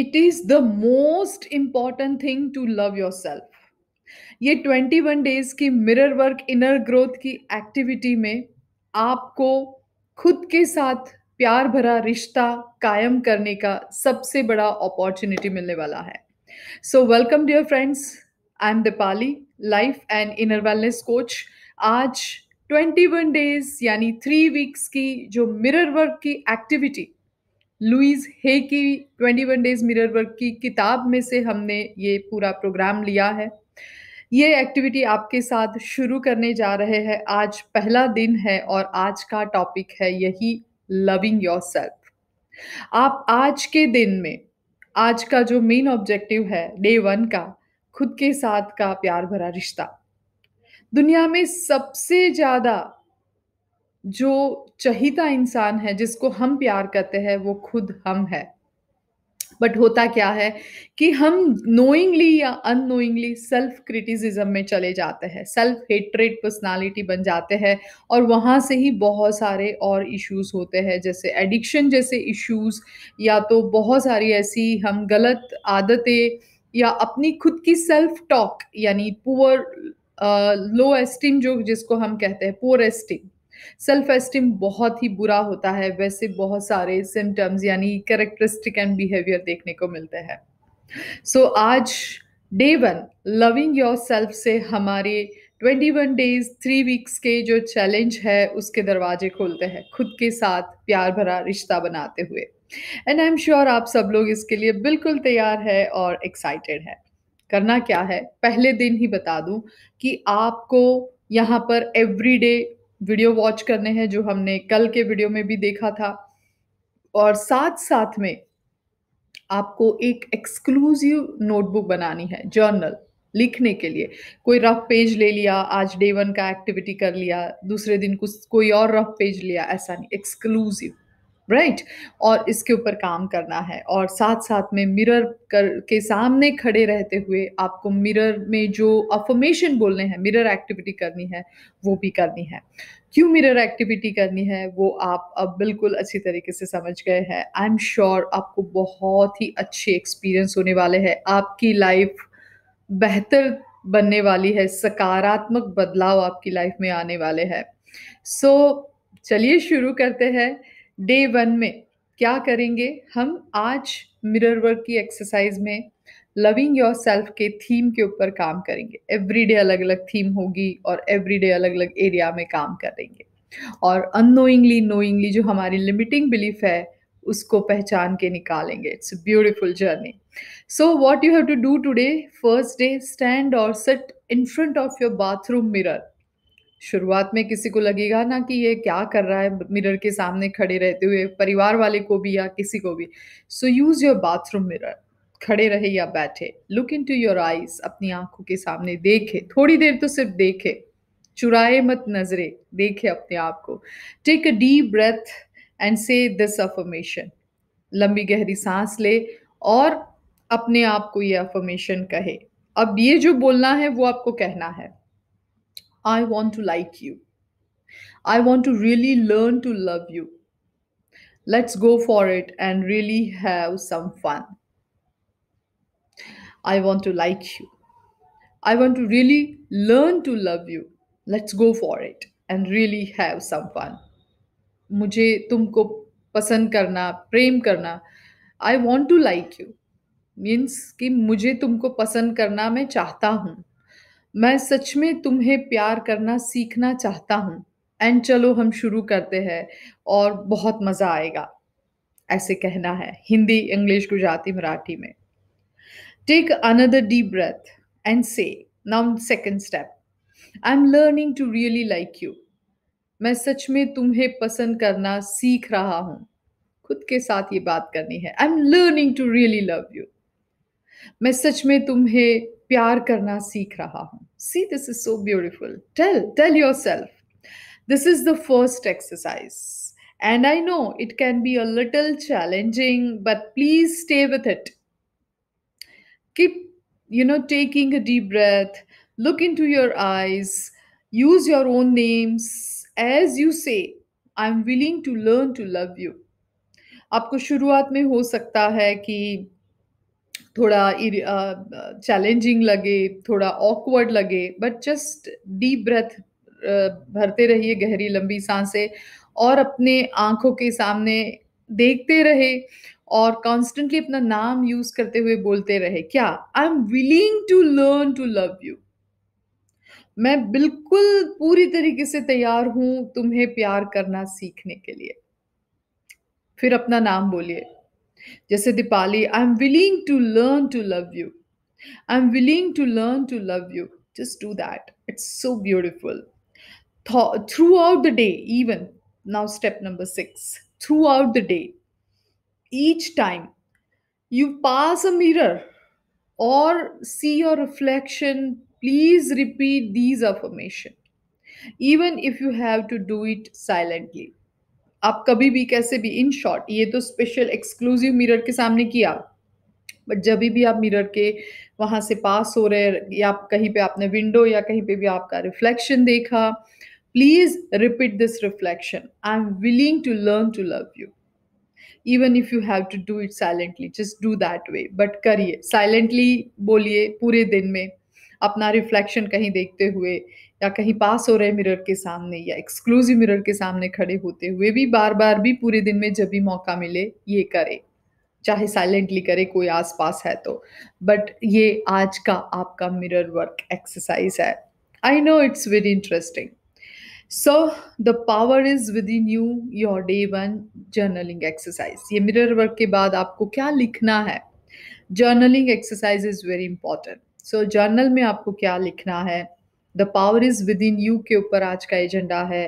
It is the most important thing to love yourself ये twenty one days की mirror work inner growth की activity में आपको खुद के साथ प्यार भरा रिश्ता कायम करने का सबसे बड़ा अपॉर्चुनिटी मिलने वाला है so welcome dear friends I am Deepali life and inner wellness coach आज ट्वेंटी वन डेज यानी थ्री वीक्स की जो मिरर वर्क की एक्टिविटी लुइस हे की वन डेज मिरर वर्क की किताब में से हमने ये पूरा प्रोग्राम लिया है ये एक्टिविटी आपके साथ शुरू करने जा रहे हैं आज पहला दिन है और आज का टॉपिक है यही लविंग योर सेल्फ आप आज के दिन में आज का जो मेन ऑब्जेक्टिव है डे वन का खुद के साथ का प्यार भरा रिश्ता दुनिया में सबसे ज़्यादा जो चहिता इंसान है जिसको हम प्यार करते हैं वो खुद हम है बट होता क्या है कि हम नोइंगली या अनोइंगली सेल्फ क्रिटिसिज्म में चले जाते हैं सेल्फ हेट्रेड पर्सनालिटी बन जाते हैं और वहाँ से ही बहुत सारे और इश्यूज होते हैं जैसे एडिक्शन जैसे इश्यूज या तो बहुत सारी ऐसी हम गलत आदतें या अपनी खुद की सेल्फ टॉक यानी पुअर लो एस्टीम जो जिसको हम कहते हैं पुअर एस्टीम सेल्फ एस्टीम बहुत ही बुरा होता है वैसे बहुत सारे सिम्टम्स यानी कैरेक्टरिस्टिक एंड बिहेवियर देखने को मिलते हैं सो so, आज day one loving yourself से हमारे 21 डेज थ्री वीक्स के जो चैलेंज है उसके दरवाजे खोलते हैं खुद के साथ प्यार भरा रिश्ता बनाते हुए एंड आई एम श्योर आप सब लोग इसके लिए बिल्कुल तैयार है और एक्साइटेड है करना क्या है पहले दिन ही बता दूं कि आपको यहाँ पर एवरी डे वीडियो वॉच करने हैं जो हमने कल के वीडियो में भी देखा था और साथ साथ में आपको एक एक्सक्लूसिव नोटबुक बनानी है जर्नल लिखने के लिए कोई रफ पेज ले लिया आज डे वन का एक्टिविटी कर लिया दूसरे दिन कुछ कोई और रफ पेज लिया ऐसा नहीं एक्सक्लूसिव राइट right? और इसके ऊपर काम करना है और साथ साथ में मिरर कर के सामने खड़े रहते हुए आपको मिरर में जो अफर्मेशन बोलने हैं मिरर एक्टिविटी करनी है वो भी करनी है क्यों मिरर एक्टिविटी करनी है वो आप अब बिल्कुल अच्छी तरीके से समझ गए हैं आई एम श्योर आपको बहुत ही अच्छे एक्सपीरियंस होने वाले हैं आपकी लाइफ बेहतर बनने वाली है सकारात्मक बदलाव आपकी लाइफ में आने वाले हैं सो so, चलिए शुरू करते हैं डे वन में क्या करेंगे हम आज मिरर वर्क की एक्सरसाइज में लविंग योर सेल्फ के थीम के ऊपर काम करेंगे एवरी डे अलग अलग थीम होगी और एवरी डे अलग अलग एरिया में काम करेंगे और अनोइंगली नोइंगली जो हमारी लिमिटिंग बिलीफ है उसको पहचान के निकालेंगे it's beautiful journey so what you have to do today first day stand और set in front of your bathroom mirror शुरुआत में किसी को लगेगा ना कि ये क्या कर रहा है मिरर के सामने खड़े रहते हुए परिवार वाले को भी या किसी को भी so use your bathroom mirror खड़े रहे या बैठे look into your eyes अपनी आंखों के सामने देखे थोड़ी देर तो सिर्फ देखे चुराए मत नजरे देखे अपने आप को take a deep breath and say this affirmation लंबी गहरी सांस ले और अपने आप को ये अफर्मेशन कहे अब ये जो बोलना है वो आपको कहना है I want to like you. I want to really learn to love you. Let's go for it and really have some fun. I want to like you. I want to really learn to love you. Let's go for it and really have some fun. मुझे तुमको पसंद करना प्रेम करना I want to like you means कि मुझे तुमको पसंद करना मैं चाहता हूँ मैं सच में तुम्हें प्यार करना सीखना चाहता हूँ एंड चलो हम शुरू करते हैं और बहुत मज़ा आएगा ऐसे कहना है हिंदी इंग्लिश गुजराती मराठी में take another deep breath and say now second step I am learning to really like you मैं सच में तुम्हें पसंद करना सीख रहा हूँ खुद के साथ ये बात करनी है I am learning to really love you मैं सच में तुम्हें प्यार करना सीख रहा हूं see this is so beautiful tell tell yourself this is the first exercise and I know it can be a little challenging but please stay with it keep taking a deep breath look into your eyes use your own names as you say I am willing to learn to love you आपको शुरुआत में हो सकता है कि थोड़ा challenging लगे थोड़ा ऑकवर्ड लगे बट जस्ट डीप ब्रेथ भरते रहिए गहरी लंबी सांसें और अपने आंखों के सामने देखते रहे और कॉन्स्टेंटली अपना नाम यूज करते हुए बोलते रहे क्या I am willing to learn to love you मैं बिल्कुल पूरी तरीके से तैयार हूं तुम्हें प्यार करना सीखने के लिए फिर अपना नाम बोलिए जैसे Deepali I am willing to learn to love you I am willing to learn to love you just do that it's so beautiful throughout the day even now step number 6 throughout the day each time you pass a mirror or see your reflection please repeat these affirmation even if you have to do it silently आप कभी भी कैसे भी in short ये तो special exclusive mirror के सामने किया बट जब भी आप मिरर के वहाँ से पास हो रहे या आप कहीं पे आपने विंडो या कहीं पे भी आपका रिफ्लेक्शन देखा please repeat this reflection I am willing to learn to love you even if you have to do it silently just do that way but करिए साइलेंटली बोलिए पूरे दिन में अपना रिफ्लेक्शन कहीं देखते हुए या कहीं पास हो रहे मिरर के सामने या एक्सक्लूसिव मिरर के सामने खड़े होते हुए भी बार बार भी पूरे दिन में जब भी मौका मिले ये करे चाहे साइलेंटली करे कोई आसपास है तो बट ये आज का आपका मिरर वर्क एक्सरसाइज है I know it's very interesting so the power is within you your day one journaling exercise ये मिरर वर्क के बाद आपको क्या लिखना है journaling exercise is very important so journal में आपको क्या लिखना है the power is within you के ऊपर आज का एजेंडा है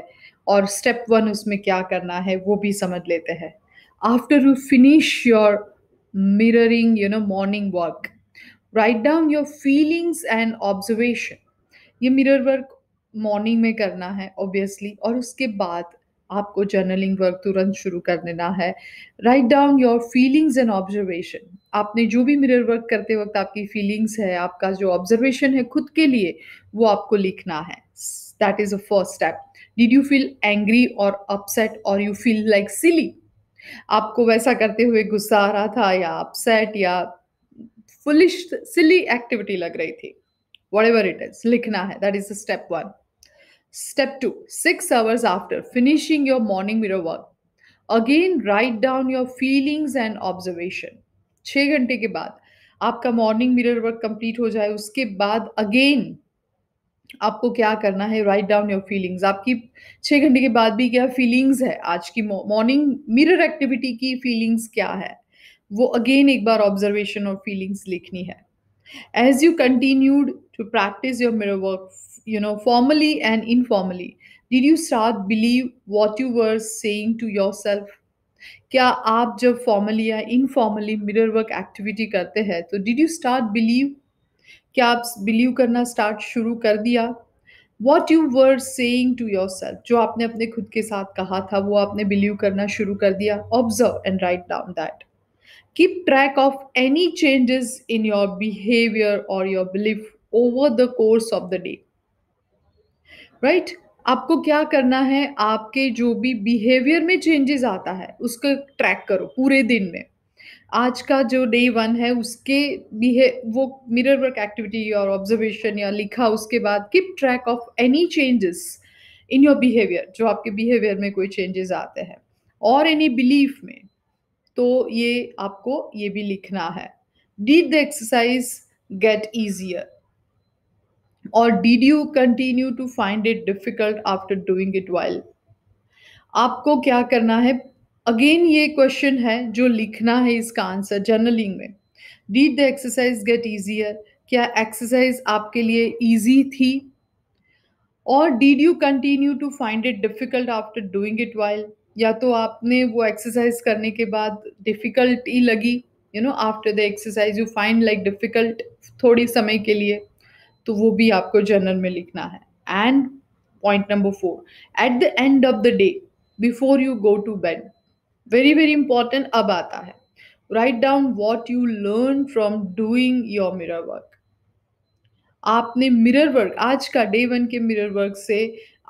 और स्टेप वन उसमें क्या करना है वो भी समझ लेते हैं after you finish your mirroring you know morning work write down your feelings and observation ये मिरर वर्क मॉर्निंग में करना है ऑब्वियसली और उसके बाद आपको जर्नलिंग वर्क तुरंत शुरू कर देना है write down your feelings and observation आपने जो भी मिरर वर्क करते वक्त आपकी फीलिंग्स है आपका जो ऑब्जर्वेशन है खुद के लिए वो आपको लिखना है that is a first step did you feel angry और अपसेट और यू फील लाइक सिली आपको वैसा करते हुए गुस्सा आ रहा था या अपसेट या फुलिश सिली एक्टिविटी लग रही थी वट एवर इट इज लिखना है that is step one step two six hours after finishing your morning mirror work again write down your feelings and observation छः घंटे के बाद आपका मॉर्निंग मिरर वर्क कंप्लीट हो जाए उसके बाद अगेन आपको क्या करना है राइट डाउन योर फीलिंग्स आपकी छः घंटे के बाद भी क्या फीलिंग्स है आज की मॉर्निंग मिरर एक्टिविटी की फीलिंग्स क्या है वो अगेन एक बार ऑब्जर्वेशन और फीलिंग्स लिखनी है as you continued to practice your mirror work you know formally and informally did you start believe what you were saying to yourself क्या आप जब फॉर्मली या इनफॉर्मली मिरर वर्क एक्टिविटी करते हैं तो डिड यू स्टार्ट बिलीव क्या आप believe करना स्टार्ट शुरू कर दिया what you were saying to yourself जो आपने अपने खुद के साथ कहा था वो आपने बिलीव करना शुरू कर दिया observe and write down that keep track of any changes in your behaviour और your belief over the course of the day right आपको क्या करना है आपके जो भी बिहेवियर में चेंजेस आता है उसको ट्रैक करो पूरे दिन में आज का जो डे वन है उसके भी है वो मिरर वर्क एक्टिविटी और ऑब्जर्वेशन या लिखा उसके बाद keep track of any changes in your behaviour जो आपके बिहेवियर में कोई चेंजेस आते हैं और एनी बिलीफ में तो ये आपको ये भी लिखना है did the exercise get easier और did you continue to find it difficult after doing it while आपको क्या करना है अगेन ये क्वेश्चन है जो लिखना है इसका आंसर जर्नलिंग में did the exercise get easier क्या एक्सरसाइज आपके लिए ईजी थी और did you continue to find it difficult after doing it while या तो आपने वो एक्सरसाइज करने के बाद डिफ़िकल्ट ही लगी you know after the exercise you find like difficult थोड़ी समय के लिए तो वो भी आपको जर्नल में लिखना है and point number four at the end of the day before you go to bed very very important अब आता है write down what you learn from doing your mirror work आपने मिरर वर्क आज का day one के mirror work से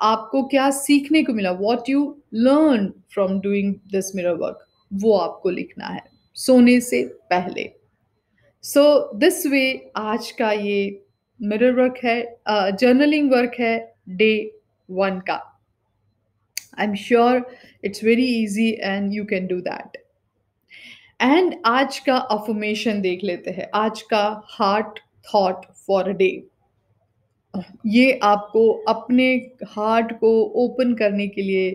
आपको क्या सीखने को मिला what you learn from doing this mirror work वो आपको लिखना है सोने से पहले सो दिस वे आज का ये मिरर वर्क है जर्नलिंग uh, वर्क है डे वन का am sure it's very easy and you can do that एंड आज का अफॉर्मेशन देख लेते हैं आज का heart thought for a day ये आपको अपने हार्ट को ओपन करने के लिए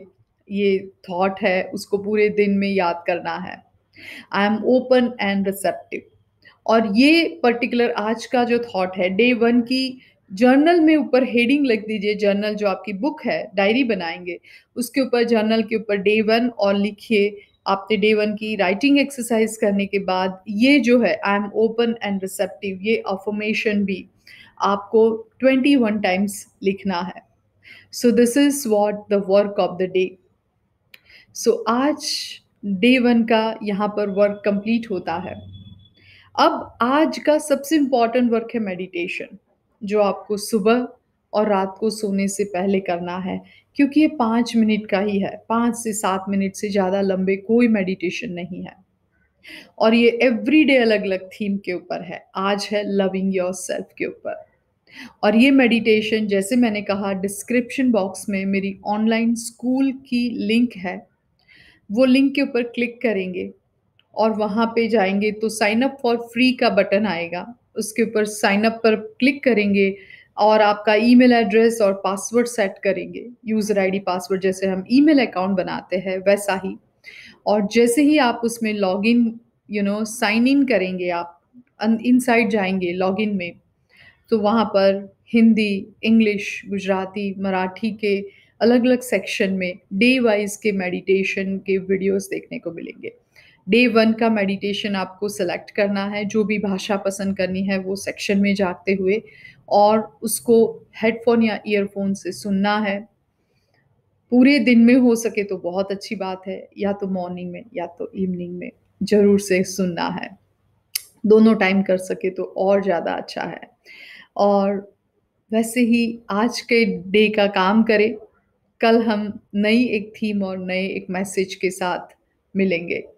ये थॉट है उसको पूरे दिन में याद करना है I am open and receptive और ये पर्टिकुलर आज का जो थॉट है डे वन की जर्नल में ऊपर हेडिंग लिख दीजिए जर्नल जो आपकी बुक है डायरी बनाएंगे उसके ऊपर जर्नल के ऊपर डे वन और लिखिए आपने डे वन की राइटिंग एक्सरसाइज करने के बाद ये जो है I am open and receptive ये अफॉर्मेशन भी आपको ट्वेंटी वन टाइम्स लिखना है so this is what the work of the day so आज डे वन का यहाँ पर वर्क कंप्लीट होता है अब आज का सबसे इंपॉर्टेंट वर्क है मेडिटेशन जो आपको सुबह और रात को सोने से पहले करना है क्योंकि ये पाँच मिनट का ही है पाँच से सात मिनट से ज़्यादा लंबे कोई मेडिटेशन नहीं है और ये एवरी डे अलग अलग थीम के ऊपर है आज है लविंग योर सेल्फ के ऊपर और ये मेडिटेशन जैसे मैंने कहा डिस्क्रिप्शन बॉक्स में मेरी ऑनलाइन स्कूल की लिंक है वो लिंक के ऊपर क्लिक करेंगे और वहाँ पे जाएंगे तो साइन अप फॉर फ्री का बटन आएगा उसके ऊपर साइन अप पर क्लिक करेंगे और आपका ईमेल एड्रेस और पासवर्ड सेट करेंगे यूज़र आईडी पासवर्ड जैसे हम ईमेल अकाउंट बनाते हैं वैसा ही और जैसे ही आप उसमें log in you know sign in करेंगे आप इन साइड जाएंगे लॉग इन में तो वहाँ पर हिंदी इंग्लिश गुजराती मराठी के अलग अलग सेक्शन में डे वाइज के मेडिटेशन के वीडियोस देखने को मिलेंगे डे वन का मेडिटेशन आपको सेलेक्ट करना है जो भी भाषा पसंद करनी है वो सेक्शन में जाते हुए और उसको हेडफोन या ईयरफोन से सुनना है पूरे दिन में हो सके तो बहुत अच्छी बात है या तो मॉर्निंग में या तो इवनिंग में ज़रूर से सुनना है दोनों टाइम कर सके तो और ज़्यादा अच्छा है और वैसे ही आज के डे का काम करें कल हम नई एक थीम और नए एक मैसेज के साथ मिलेंगे